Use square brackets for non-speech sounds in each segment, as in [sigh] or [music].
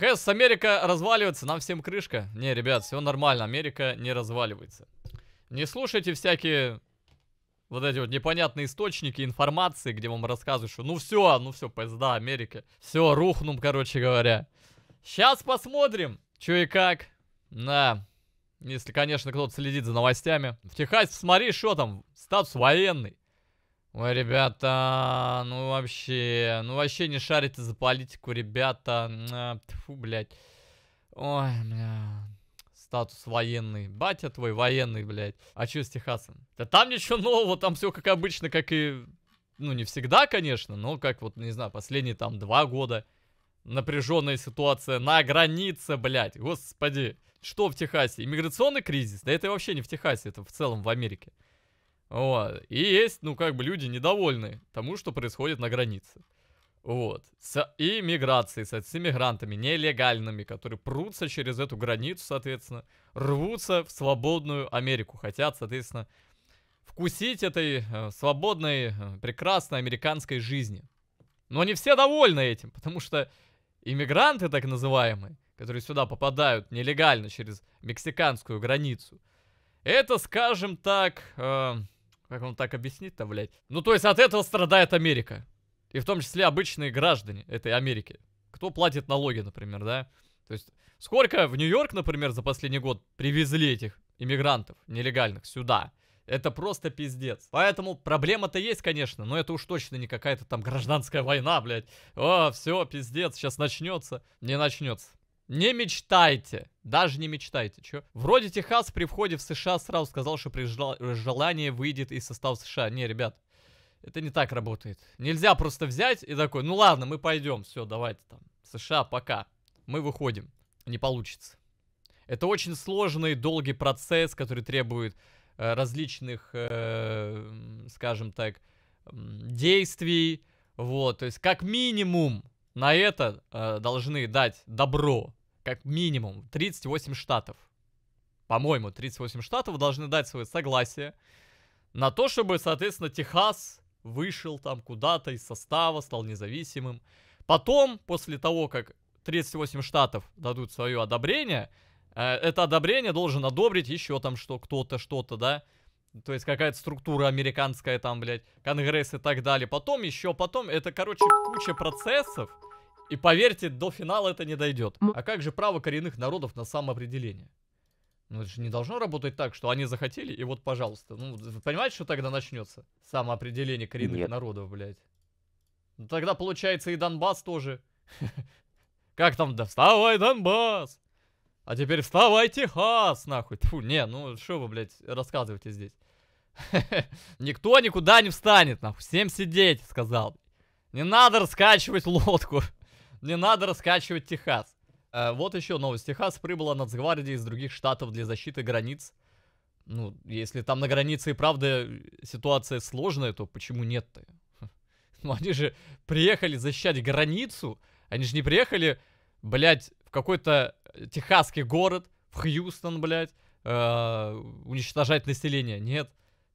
Хэс, Америка разваливается, нам всем крышка. Не, ребят, все нормально, Америка не разваливается. Не слушайте всякие вот эти вот непонятные источники информации, где вам рассказывают, что ну все, ну все, поезда Америка. Все, рухнем, короче говоря. Сейчас посмотрим, что и как. На, если, конечно, кто-то следит за новостями. В Техасе, смотри, что там, статус военный. Ой, ребята, ну вообще, ну вообще не шарите за политику, ребята. Тьфу, блядь. Ой, бля. Статус военный. Батя твой военный, блядь. А что с Техасом? Да там ничего нового, там все как обычно, как и... Ну, не всегда, конечно, но как вот, не знаю, последние там два года. Напряженная ситуация на границе, блядь, господи. Что в Техасе? Иммиграционный кризис? Да это вообще не в Техасе, это в целом в Америке. Вот. И есть, ну, как бы люди недовольны тому, что происходит на границе. Вот. С иммиграцией, с, с иммигрантами нелегальными, которые прутся через эту границу, соответственно, рвутся в свободную Америку. Хотят, соответственно, вкусить этой э, свободной, э, прекрасной американской жизни. Но не все довольны этим, потому что иммигранты, так называемые, которые сюда попадают нелегально через мексиканскую границу, это, скажем так, э, как он так объяснит-то, блядь? Ну, то есть от этого страдает Америка. И в том числе обычные граждане этой Америки. Кто платит налоги, например, да? То есть сколько в Нью-Йорк, например, за последний год привезли этих иммигрантов нелегальных сюда? Это просто пиздец. Поэтому проблема-то есть, конечно, но это уж точно не какая-то там гражданская война, блядь. О, все, пиздец, сейчас начнется. Не начнется. Не мечтайте. Даже не мечтайте. Чё? Вроде Техас при входе в США сразу сказал, что при желании выйдет из состава США. Не, ребят, это не так работает. Нельзя просто взять и такой, ну ладно, мы пойдем, все, давайте там. США, пока. Мы выходим. Не получится. Это очень сложный, долгий процесс, который требует э, различных, э, скажем так, действий. Вот, то есть как минимум на это э, должны дать добро как минимум 38 штатов, по-моему, 38 штатов должны дать свое согласие на то, чтобы, соответственно, Техас вышел там куда-то из состава, стал независимым. Потом, после того, как 38 штатов дадут свое одобрение, э, это одобрение должен одобрить еще там что, кто-то, что-то, да, то есть какая-то структура американская там, блядь, конгресс и так далее. Потом еще, потом, это, короче, куча процессов, и поверьте, до финала это не дойдет. А как же право коренных народов на самоопределение? Ну, это же не должно работать так, что они захотели, и вот, пожалуйста. Ну, вы понимаете, что тогда начнется? Самоопределение коренных Нет. народов, блядь. Ну, тогда, получается, и Донбасс тоже. [laughs] Как там, да вставай, Донбасс! А теперь вставай, Техас, нахуй. Фу, не, ну, что вы, блядь, рассказываете здесь? [laughs] Никто никуда не встанет, нахуй. Всем сидеть, сказал. Не надо раскачивать лодку. Не надо раскачивать Техас. Э, вот еще новость. Техас прибыла нацгвардия из других штатов для защиты границ. Ну, если там на границе и правда ситуация сложная, то почему нет-то? [laughs] Ну, они же приехали защищать границу. Они же не приехали, блядь, в какой-то э, техасский город, в Хьюстон, блядь, э, уничтожать население. Нет,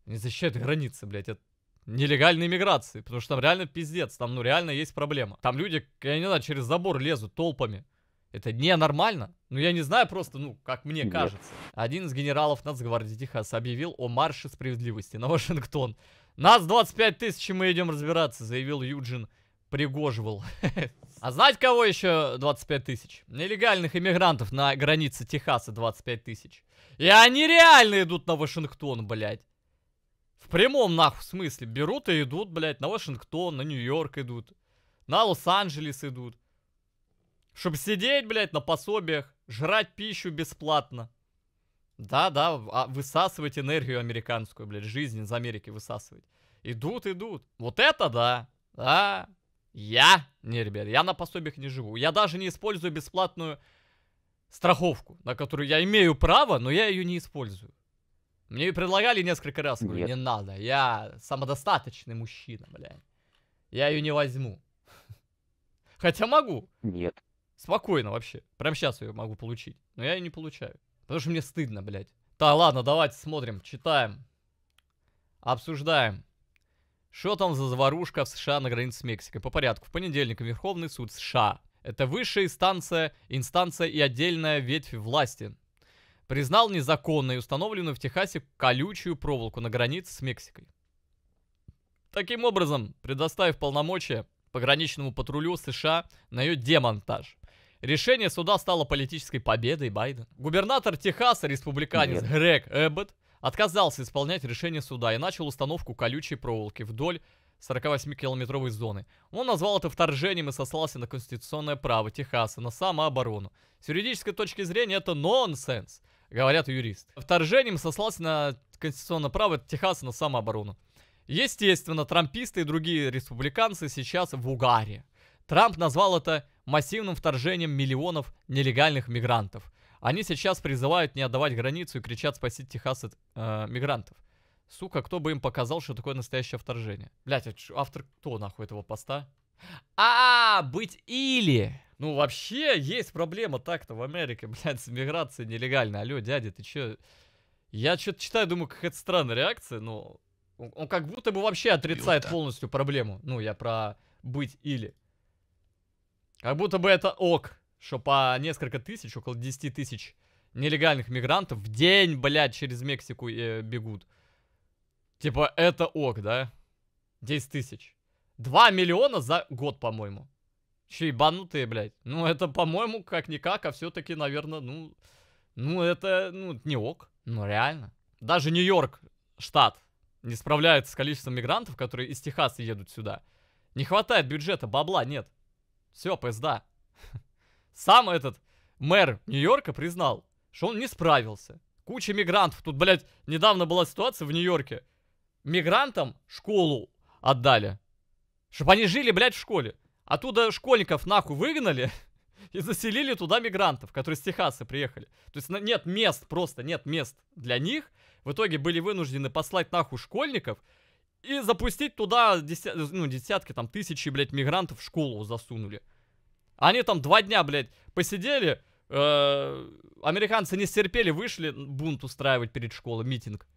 они защищают границы, блядь. Это нелегальной миграции, потому что там реально пиздец, там ну реально есть проблема. Там люди, я не знаю, через забор лезут толпами. Это ненормально. Ну, я не знаю просто, ну, как мне Нет. кажется. Один из генералов Нацгвардии Техас объявил о марше справедливости на [laughs] Вашингтон. Нас 25 тысяч, и мы идем разбираться, заявил Юджин Пригоживал. [laughs] А знать кого еще 25 тысяч? Нелегальных иммигрантов на границе Техаса 25 тысяч. И они реально идут на Вашингтон, блядь. В прямом нахуй смысле. Берут и идут, блядь, на Вашингтон, на Нью-Йорк идут. На Лос-Анджелес идут. Чтобы сидеть, блядь, на пособиях, жрать пищу бесплатно. Да-да, а высасывать энергию американскую, блядь, жизнь из Америки высасывать. Идут, идут. Вот это да. Да. Я, не, ребят, я на пособиях не живу. Я даже не использую бесплатную страховку, на которую я имею право, но я ее не использую. Мне ее предлагали несколько раз, говорю, Нет. не надо, я самодостаточный мужчина, блядь. Я ее не возьму. [laughs] Хотя могу. Нет. Спокойно вообще. Прям сейчас ее могу получить. Но я ее не получаю. Потому что мне стыдно, блядь. Да, ладно, давайте смотрим, читаем. Обсуждаем. Что там за заварушка в США на границе с Мексикой? По порядку. В понедельник Верховный суд США. Это высшая инстанция, инстанция и отдельная ветвь власти признал незаконной установленную в Техасе колючую проволоку на границе с Мексикой. Таким образом, предоставив полномочия пограничному патрулю США на ее демонтаж. Решение суда стало политической победой Байдена. Губернатор Техаса, республиканец Нет. Грег Эббот, отказался исполнять решение суда и начал установку колючей проволоки вдоль 48-километровой зоны. Он назвал это вторжением и сослался на конституционное право Техаса, на самооборону. С юридической точки зрения это нонсенс говорят юрист. Вторжением сослался на конституционное право Техаса на самооборону. Естественно, трамписты и другие республиканцы сейчас в угаре. Трамп назвал это массивным вторжением миллионов нелегальных мигрантов. Они сейчас призывают не отдавать границу и кричат спасить Техас от э, мигрантов. Сука, кто бы им показал, что такое настоящее вторжение? Блять, а автор кто нахуй этого поста? А, быть или. Ну, вообще, есть проблема так-то в Америке, [laughs] блядь, с миграцией нелегальной. Алло, дядя, ты чё? Я что-то читаю, думаю, какая-то странная реакция, но... Он, как будто бы вообще отрицает Юта. полностью проблему. Ну, я про быть или. Как будто бы это ок, что по несколько тысяч, около 10 тысяч нелегальных мигрантов в день, блядь, через Мексику э, бегут. Типа, это ок, да? 10 тысяч. 2 миллиона за год, по-моему. Че, ебанутые, блядь. Ну, это, по-моему, как-никак, а все-таки, наверное, ну... Ну, это, ну, не ок. Ну, реально. Даже Нью-Йорк, штат, не справляется с количеством мигрантов, которые из Техаса едут сюда. Не хватает бюджета, бабла нет. Все, пизда. [laughs] Сам этот мэр Нью-Йорка признал, что он не справился. Куча мигрантов. Тут, блядь, недавно была ситуация в Нью-Йорке. Мигрантам школу отдали. Чтобы они жили, блядь, в школе. Оттуда школьников нахуй выгнали [laughs] и заселили туда мигрантов, которые с Техаса приехали. То есть нет мест, просто нет мест для них. В итоге были вынуждены послать нахуй школьников и запустить туда десят, ну, десятки, там, тысячи, блядь, мигрантов в школу засунули. Они там два дня, блядь, посидели, э, американцы не стерпели, вышли бунт устраивать перед школой, митинг.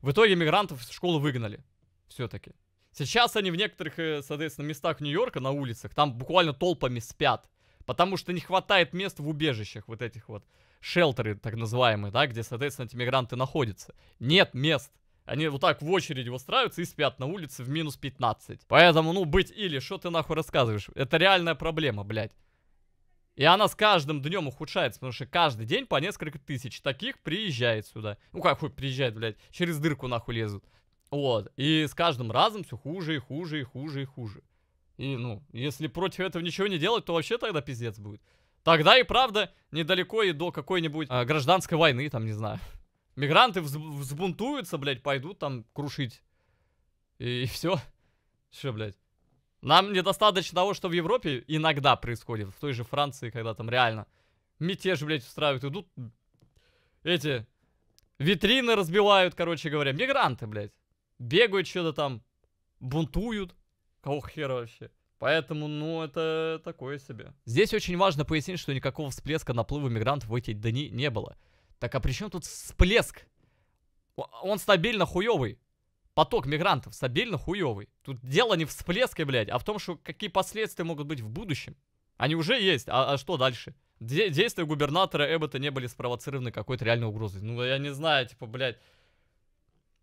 В итоге мигрантов в школу выгнали все-таки. Сейчас они в некоторых, э, соответственно, местах Нью-Йорка, на улицах, там буквально толпами спят. Потому что не хватает мест в убежищах вот этих вот. Шелтеры, так называемые, да, где, соответственно, эти мигранты находятся. Нет мест. Они вот так в очереди устраиваются и спят на улице в минус 15. Поэтому, ну, быть или, что ты нахуй рассказываешь? Это реальная проблема, блядь. И она с каждым днем ухудшается, потому что каждый день по несколько тысяч таких приезжает сюда. Ну как хуй приезжает, блядь, через дырку нахуй лезут. Вот. И с каждым разом все хуже и хуже и хуже и хуже. И, ну, если против этого ничего не делать, то вообще тогда пиздец будет. Тогда и правда недалеко и до какой-нибудь э, гражданской войны, там, не знаю. Мигранты вз взбунтуются, блядь, пойдут там крушить. И, и все. Что, блядь? Нам недостаточно того, что в Европе иногда происходит. В той же Франции, когда там реально мятеж, блядь, устраивают. Идут эти витрины разбивают, короче говоря. Мигранты, блядь бегают что-то там, бунтуют. Кого хера вообще? Поэтому, ну, это такое себе. Здесь очень важно пояснить, что никакого всплеска наплыва мигрантов в эти дни не было. Так а при чем тут всплеск? Он стабильно хуёвый. Поток мигрантов стабильно хуёвый. Тут дело не в всплеске, блядь, а в том, что какие последствия могут быть в будущем. Они уже есть, а, а что дальше? Де действия губернатора Эббота не были спровоцированы какой-то реальной угрозой. Ну, я не знаю, типа, блядь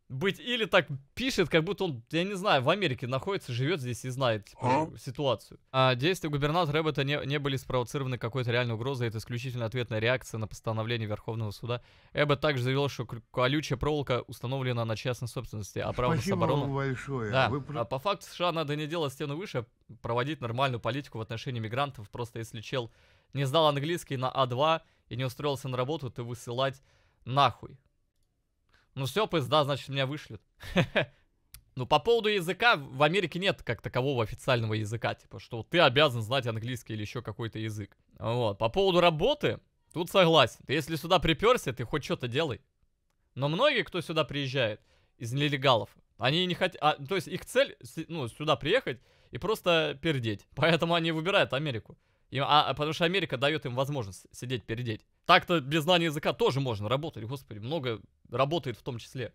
быть. Или так пишет, как будто он, я не знаю, в Америке находится, живет здесь и знает типа, ситуацию. А действия губернатора Эббота не, не были спровоцированы какой-то реальной угрозой. Это исключительно ответная реакция на постановление Верховного суда. Эббот также заявил, что колючая проволока установлена на частной собственности. А право Спасибо оборону... вам большое. Да. Вы... А по факту США надо не делать стену выше, проводить нормальную политику в отношении мигрантов. Просто если чел не знал английский на А2 и не устроился на работу, ты высылать нахуй. Ну все, пизда, значит, меня вышлют. [laughs] Ну, по поводу языка, в Америке нет как такового официального языка, типа, что ты обязан знать английский или еще какой-то язык. Вот, по поводу работы, тут согласен. Ты если сюда приперся, ты хоть что-то делай. Но многие, кто сюда приезжает из нелегалов, они не хотят, а, то есть их цель, ну, сюда приехать и просто пердеть. [laughs] Поэтому они выбирают Америку. И, а, а, потому что Америка дает им возможность сидеть пердеть. Так-то без знания языка тоже можно работать, господи, много работает в том числе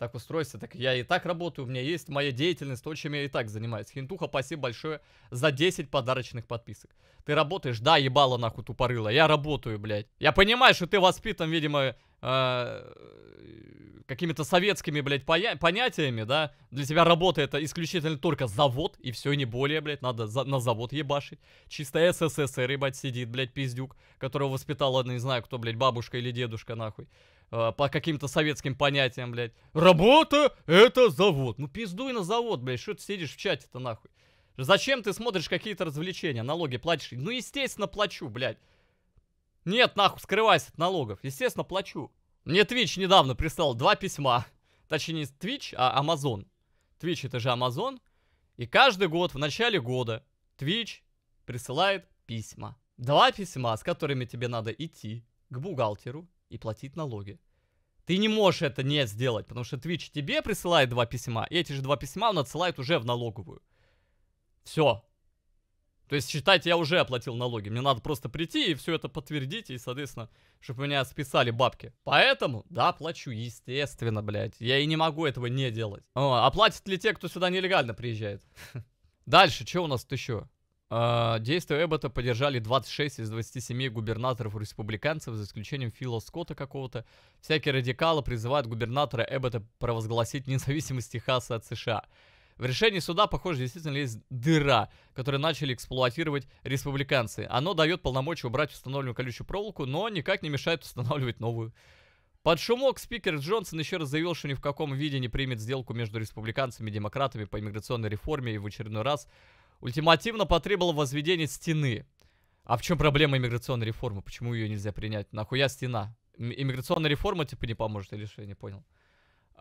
так устроиться, так я и так работаю, у меня есть моя деятельность, то, чем я и так занимаюсь. Хинтуха, спасибо большое за 10 подарочных подписок. Ты работаешь? Да, ебало нахуй тупорыло, я работаю, блядь. Я понимаю, что ты воспитан, видимо, э, какими-то советскими, блядь, понятиями, да. Для тебя работа это исключительно только завод, и все, не более, блядь, надо за на завод ебашить. Чисто СССР, ебать, сидит, блядь, пиздюк, которого воспитала, не знаю, кто, блядь, бабушка или дедушка, нахуй. Э, по каким-то советским понятиям, блядь. Работа — это завод. Ну пиздуй на завод, блядь, что ты сидишь в чате-то нахуй? Зачем ты смотришь какие-то развлечения, налоги платишь? Ну, естественно, плачу, блядь. Нет, нахуй, скрывайся от налогов. Естественно, плачу. Мне Twitch недавно прислал два письма. Точнее, не Twitch, а Amazon. Twitch это же Amazon. И каждый год в начале года Twitch присылает письма. Два письма, с которыми тебе надо идти к бухгалтеру и платить налоги. Ты не можешь это не сделать, потому что Twitch тебе присылает два письма, и эти же два письма он отсылает уже в налоговую. Все. То есть, считайте, я уже оплатил налоги. Мне надо просто прийти и все это подтвердить, и, соответственно, чтобы меня списали бабки. Поэтому, да, плачу, естественно, блядь. Я и не могу этого не делать. О, а ли те, кто сюда нелегально приезжает? [laughs] Дальше, что у нас тут еще? А, действия Эббота поддержали 26 из 27 губернаторов-республиканцев, за исключением Фила Скотта какого-то. Всякие радикалы призывают губернатора Эббота провозгласить независимость Техаса от США. В решении суда, похоже, действительно есть дыра, которую начали эксплуатировать республиканцы. Оно дает полномочия убрать установленную колючую проволоку, но никак не мешает устанавливать новую. Под шумок спикер Джонсон еще раз заявил, что ни в каком виде не примет сделку между республиканцами и демократами по иммиграционной реформе и в очередной раз – ультимативно потребовал возведения стены. А в чем проблема иммиграционной реформы? Почему ее нельзя принять? Нахуя стена? Иммиграционная реформа типа не поможет или что? Я не понял.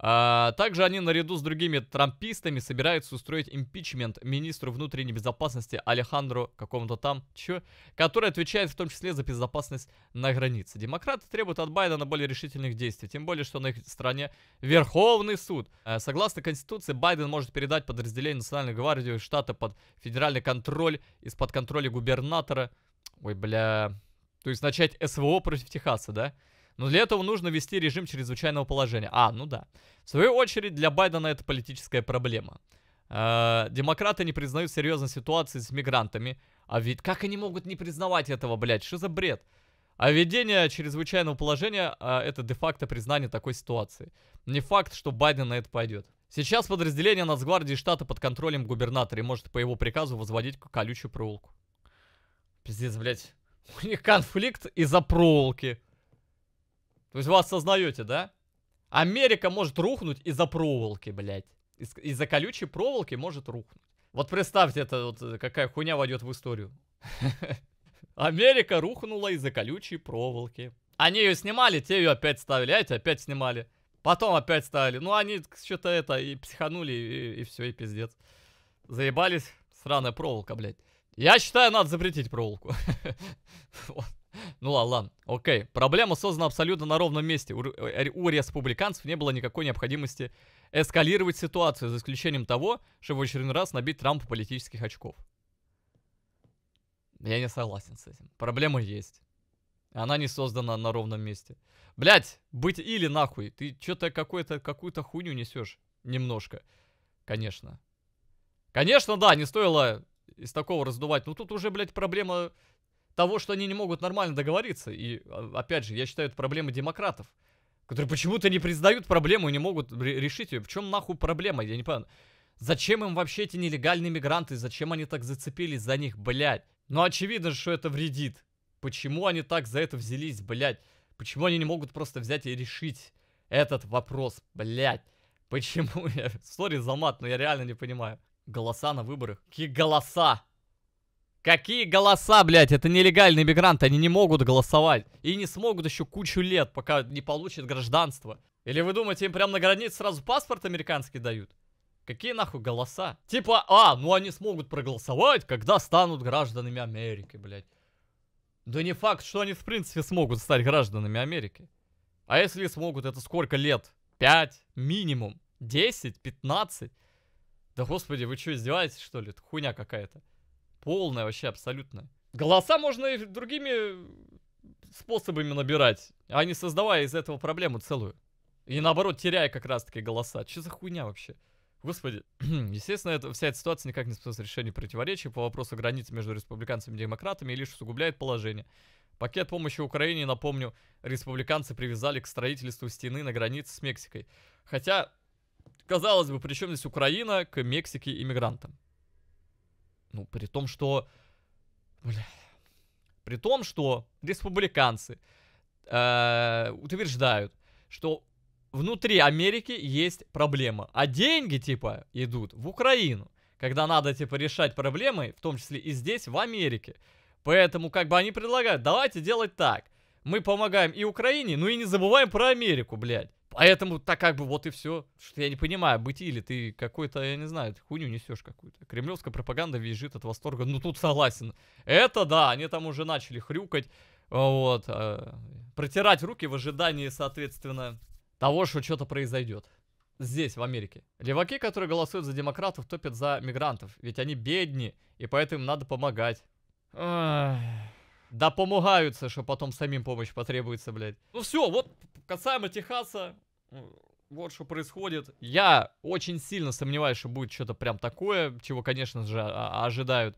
А, также они наряду с другими трампистами собираются устроить импичмент министру внутренней безопасности Алехандру какому-то там, чё, который отвечает в том числе за безопасность на границе. Демократы требуют от Байдена более решительных действий, тем более, что на их стране Верховный суд. Э, согласно Конституции, Байден может передать подразделение Национальной гвардии штата под федеральный контроль, из-под контроля губернатора. Ой, бля... То есть начать СВО против Техаса, да? Но для этого нужно вести режим чрезвычайного положения. А, ну да. В свою очередь, для Байдена это политическая проблема. Э, демократы не признают серьезной ситуации с мигрантами. А ведь как они могут не признавать этого, блядь? Что за бред? А введение чрезвычайного положения э, это де-факто признание такой ситуации. Не факт, что Байден на это пойдет. Сейчас подразделение Нацгвардии штата под контролем губернатора и может по его приказу возводить колючую проволоку. Пиздец, блядь. [laughs] У них конфликт из-за проволоки. То есть вы осознаете, да? Америка может рухнуть из-за проволоки, блядь. Из-за колючей проволоки может рухнуть. Вот представьте, это вот э, какая хуйня войдет в историю. [laughs] Америка рухнула из-за колючей проволоки. Они ее снимали, те ее опять ставили, а эти опять снимали. Потом опять ставили. Ну, они что-то это и психанули, и, и все, и пиздец. Заебались. Сраная проволока, блядь. Я считаю, надо запретить проволоку. [laughs] Вот. [laughs] Ну ладно, окей. Проблема создана абсолютно на ровном месте. У, э, у республиканцев не было никакой необходимости эскалировать ситуацию, за исключением того, чтобы в очередной раз набить Трампу политических очков. Я не согласен с этим. Проблема есть. Она не создана на ровном месте. Блять, быть или нахуй. Ты что-то какую-то какую -то хуйню несешь. Немножко. Конечно. Конечно, да, не стоило из такого раздувать. Но ну тут уже, блядь, проблема того, что они не могут нормально договориться. И, а, опять же, я считаю, это проблема демократов, которые почему-то не признают проблему и не могут решить ее. В чем нахуй проблема? Я не понимаю. Зачем им вообще эти нелегальные мигранты? Зачем они так зацепились за них, блядь? Ну, очевидно, что это вредит. Почему они так за это взялись, блядь? Почему они не могут просто взять и решить этот вопрос, блядь? Почему [laughs] я... Сори за мат, но я реально не понимаю. Голоса на выборах. Какие голоса? Какие голоса, блядь, это нелегальные мигранты, они не могут голосовать. И не смогут еще кучу лет, пока не получат гражданство. Или вы думаете, им прямо на границе сразу паспорт американский дают? Какие нахуй голоса? Типа, а, ну они смогут проголосовать, когда станут гражданами Америки, блядь. Да не факт, что они в принципе смогут стать гражданами Америки. А если смогут, это сколько лет? Пять минимум, десять, пятнадцать? Да господи, вы что, издеваетесь что ли? Это хуйня какая-то. Полная вообще, абсолютно. Голоса можно и другими э, способами набирать, а не создавая из этого проблему целую. И наоборот, теряя как раз-таки голоса. Че за хуйня вообще? Господи, [clears throat] естественно, это, вся эта ситуация никак не способствует решению противоречий по вопросу границы между республиканцами и демократами и лишь усугубляет положение. Пакет помощи Украине, напомню, республиканцы привязали к строительству стены на границе с Мексикой. Хотя, казалось бы, при чем здесь Украина к Мексике иммигрантам? Ну, при том, что... Бля... При том, что республиканцы э, утверждают, что внутри Америки есть проблема, а деньги, типа, идут в Украину, когда надо, типа, решать проблемы, в том числе и здесь, в Америке. Поэтому, как бы, они предлагают, давайте делать так. Мы помогаем и Украине, ну и не забываем про Америку, блядь. Поэтому так как бы вот и все. Что я не понимаю, быть или ты какой-то, я не знаю, хуйню несешь какую-то. Кремлевская пропаганда визжит от восторга. Ну тут согласен. Это да, они там уже начали хрюкать. Вот. Э, протирать руки в ожидании, соответственно, того, что что-то произойдет. Здесь, в Америке. Леваки, которые голосуют за демократов, топят за мигрантов. Ведь они бедни, и поэтому им надо помогать. Ах. Да помогаются, что потом самим помощь потребуется, блядь. Ну все, вот Касаемо Техаса, вот что происходит. Я очень сильно сомневаюсь, что будет что-то прям такое, чего, конечно же, а, а, ожидают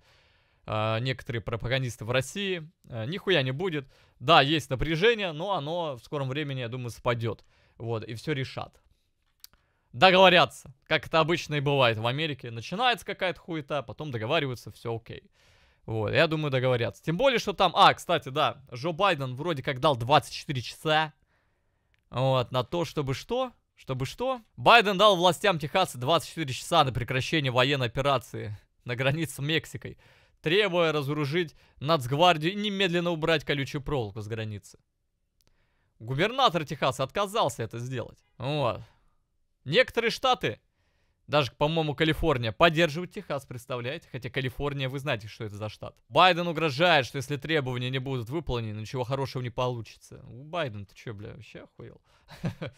э, некоторые пропагандисты в России. Э, нихуя не будет. Да, есть напряжение, но оно в скором времени, я думаю, спадет. Вот, и все решат. Договорятся, как это обычно и бывает в Америке. Начинается какая-то хуета, потом договариваются, все окей. Вот, я думаю, договорятся. Тем более, что там... А, кстати, да, Джо Байден вроде как дал 24 часа вот, на то, чтобы что? Чтобы что? Байден дал властям Техаса 24 часа на прекращение военной операции на границе с Мексикой, требуя разоружить Нацгвардию и немедленно убрать колючую проволоку с границы. Губернатор Техаса отказался это сделать. Вот. Некоторые штаты даже, по-моему, Калифорния поддерживает Техас, представляете? Хотя Калифорния, вы знаете, что это за штат. Байден угрожает, что если требования не будут выполнены, ничего хорошего не получится. У ну, Байдена ты что, бля, вообще охуел? [laughs]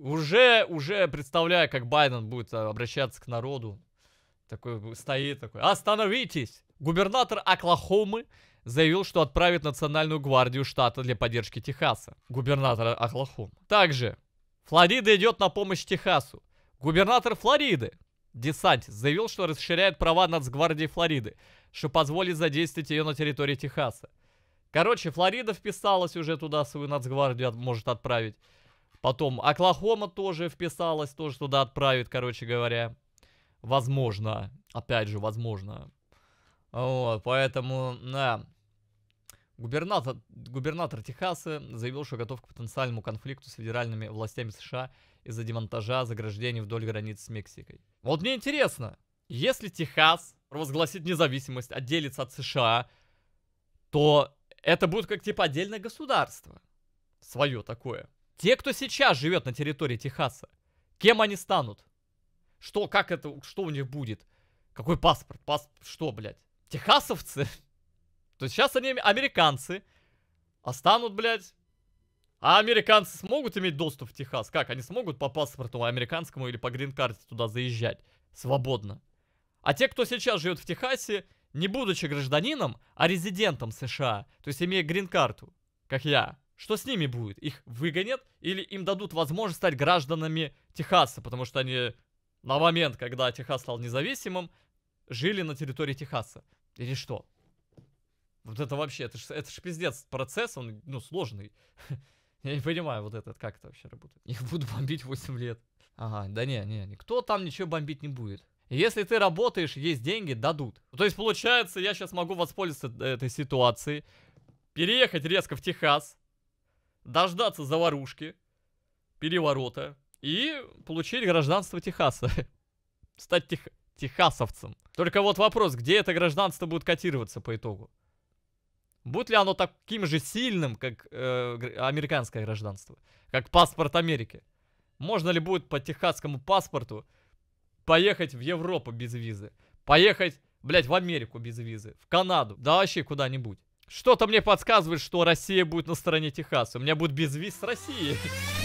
Уже, уже представляю, как Байден будет а, обращаться к народу. Такой стоит такой. Остановитесь! Губернатор Оклахомы заявил, что отправит Национальную гвардию штата для поддержки Техаса. Губернатор Оклахомы. Также Флорида идет на помощь Техасу. Губернатор Флориды Десантис заявил, что расширяет права Нацгвардии Флориды, что позволит задействовать ее на территории Техаса. Короче, Флорида вписалась уже туда, свою Нацгвардию от, может отправить. Потом Оклахома тоже вписалась, тоже туда отправит, короче говоря. Возможно. Опять же, возможно. Вот, поэтому, да. Губернатор, губернатор Техаса заявил, что готов к потенциальному конфликту с федеральными властями США из-за демонтажа заграждений вдоль границ с Мексикой. Вот мне интересно, если Техас провозгласит независимость, отделится от США, то это будет как типа отдельное государство. Свое такое. Те, кто сейчас живет на территории Техаса, кем они станут? Что, как это, что у них будет? Какой паспорт? Паспорт, что, блядь? Техасовцы? [laughs] То есть сейчас они американцы, а станут, блядь, а американцы смогут иметь доступ в Техас? Как? Они смогут по паспорту американскому или по грин-карте туда заезжать свободно? А те, кто сейчас живет в Техасе, не будучи гражданином, а резидентом США, то есть имея грин-карту, как я, что с ними будет? Их выгонят или им дадут возможность стать гражданами Техаса, потому что они на момент, когда Техас стал независимым, жили на территории Техаса? Или что? Вот это вообще, это же это пиздец процесс, он, ну, сложный. [laughs] Я не понимаю, вот этот, как это вообще работает. Их будут бомбить 8 лет. Ага, да не, не, никто там ничего бомбить не будет. Если ты работаешь, есть деньги, дадут. То есть, получается, я сейчас могу воспользоваться этой ситуацией, переехать резко в Техас, дождаться заварушки, переворота и получить гражданство Техаса. [laughs] Стать тех... техасовцем. Только вот вопрос, где это гражданство будет котироваться по итогу? Будет ли оно таким же сильным, как э, американское гражданство? Как паспорт Америки? Можно ли будет по техасскому паспорту поехать в Европу без визы? Поехать, блядь, в Америку без визы? В Канаду? Да вообще куда-нибудь. Что-то мне подсказывает, что Россия будет на стороне Техаса. У меня будет безвиз с Россией. [laughs]